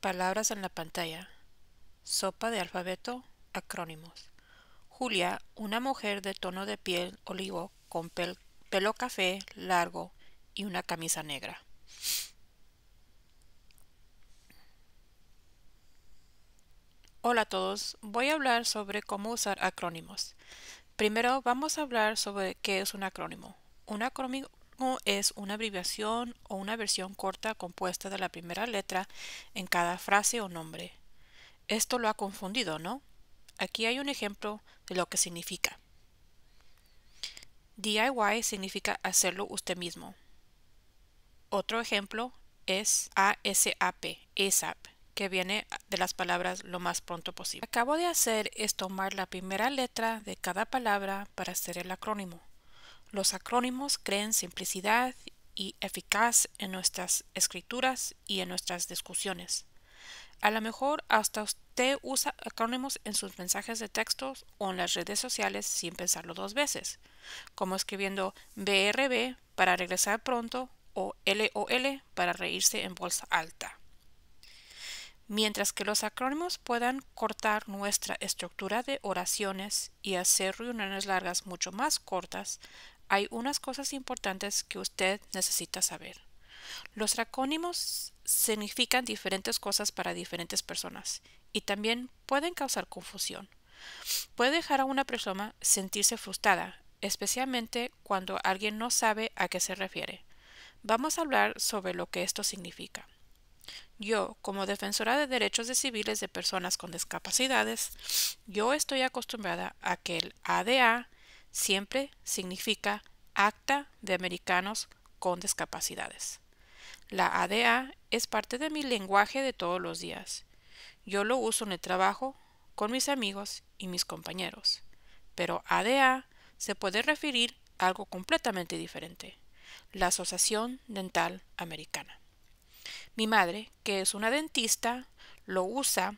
Palabras en la pantalla. Sopa de alfabeto. Acrónimos. Julia, una mujer de tono de piel olivo con pelo café largo y una camisa negra. Hola a todos, voy a hablar sobre cómo usar acrónimos. Primero vamos a hablar sobre qué es un acrónimo. Un acrónimo, es una abreviación o una versión corta compuesta de la primera letra en cada frase o nombre. Esto lo ha confundido, ¿no? Aquí hay un ejemplo de lo que significa. DIY significa hacerlo usted mismo. Otro ejemplo es ASAP, ASAP, que viene de las palabras lo más pronto posible. Acabo de hacer es tomar la primera letra de cada palabra para hacer el acrónimo. Los acrónimos creen simplicidad y eficaz en nuestras escrituras y en nuestras discusiones. A lo mejor hasta usted usa acrónimos en sus mensajes de texto o en las redes sociales sin pensarlo dos veces, como escribiendo BRB para regresar pronto o LOL para reírse en bolsa alta. Mientras que los acrónimos puedan cortar nuestra estructura de oraciones y hacer reuniones largas mucho más cortas, hay unas cosas importantes que usted necesita saber. Los acrónimos significan diferentes cosas para diferentes personas y también pueden causar confusión. Puede dejar a una persona sentirse frustrada, especialmente cuando alguien no sabe a qué se refiere. Vamos a hablar sobre lo que esto significa. Yo, como defensora de derechos de civiles de personas con discapacidades, yo estoy acostumbrada a que el ADA siempre significa Acta de Americanos con Discapacidades. La ADA es parte de mi lenguaje de todos los días. Yo lo uso en el trabajo, con mis amigos y mis compañeros. Pero ADA se puede referir a algo completamente diferente, la Asociación Dental Americana. Mi madre, que es una dentista, lo usa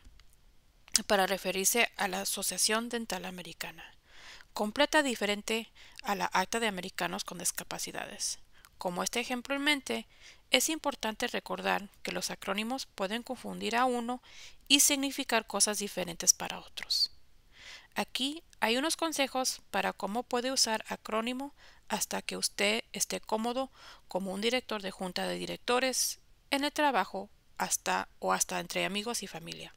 para referirse a la Asociación Dental Americana completa diferente a la Acta de Americanos con Discapacidades. Como este ejemplo en mente, es importante recordar que los acrónimos pueden confundir a uno y significar cosas diferentes para otros. Aquí hay unos consejos para cómo puede usar acrónimo hasta que usted esté cómodo como un director de junta de directores, en el trabajo, hasta o hasta entre amigos y familia.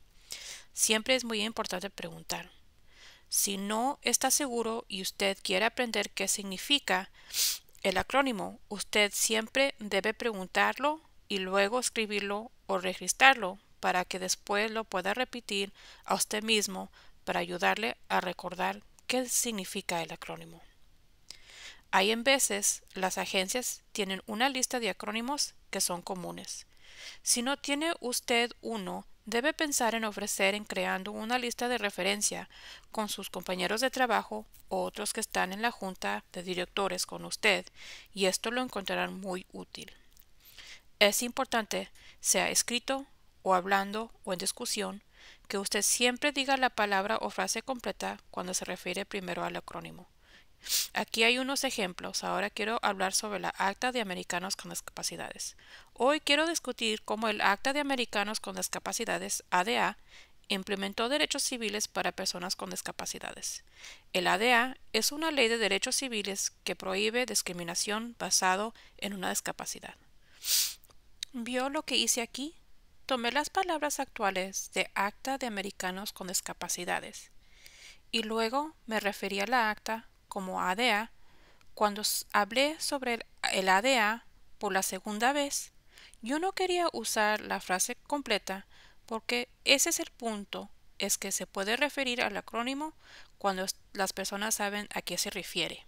Siempre es muy importante preguntar si no está seguro y usted quiere aprender qué significa el acrónimo, usted siempre debe preguntarlo y luego escribirlo o registrarlo para que después lo pueda repetir a usted mismo para ayudarle a recordar qué significa el acrónimo. Hay en veces las agencias tienen una lista de acrónimos que son comunes. Si no tiene usted uno, Debe pensar en ofrecer en creando una lista de referencia con sus compañeros de trabajo o otros que están en la junta de directores con usted y esto lo encontrarán muy útil. Es importante, sea escrito o hablando o en discusión, que usted siempre diga la palabra o frase completa cuando se refiere primero al acrónimo. Aquí hay unos ejemplos. Ahora quiero hablar sobre la Acta de Americanos con Discapacidades. Hoy quiero discutir cómo el Acta de Americanos con Discapacidades, ADA, implementó derechos civiles para personas con discapacidades. El ADA es una ley de derechos civiles que prohíbe discriminación basado en una discapacidad. ¿Vio lo que hice aquí? Tomé las palabras actuales de Acta de Americanos con Discapacidades y luego me referí a la acta como ADA, cuando hablé sobre el ADA por la segunda vez, yo no quería usar la frase completa porque ese es el punto, es que se puede referir al acrónimo cuando las personas saben a qué se refiere.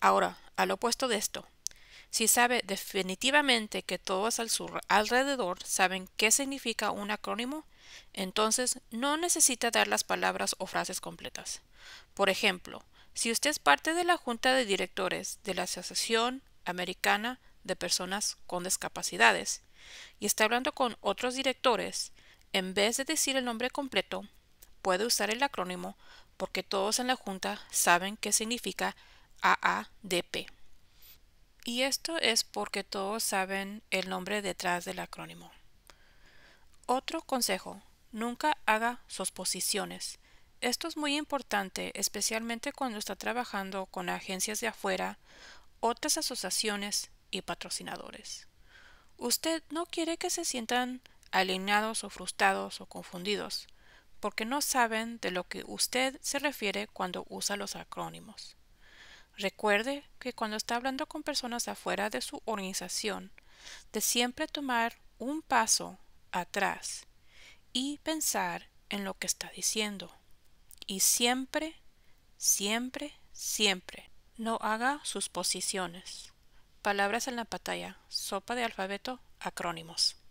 Ahora, al opuesto de esto, si sabe definitivamente que todos al alrededor saben qué significa un acrónimo, entonces no necesita dar las palabras o frases completas. Por ejemplo, si usted es parte de la Junta de Directores de la Asociación Americana de Personas con Discapacidades y está hablando con otros directores, en vez de decir el nombre completo, puede usar el acrónimo porque todos en la Junta saben qué significa AADP. Y esto es porque todos saben el nombre detrás del acrónimo. Otro consejo, nunca haga sosposiciones. Esto es muy importante, especialmente cuando está trabajando con agencias de afuera, otras asociaciones y patrocinadores. Usted no quiere que se sientan alineados o frustrados o confundidos, porque no saben de lo que usted se refiere cuando usa los acrónimos. Recuerde que cuando está hablando con personas afuera de su organización, de siempre tomar un paso atrás y pensar en lo que está diciendo y siempre, siempre, siempre no haga sus posiciones. Palabras en la pantalla. Sopa de alfabeto. Acrónimos.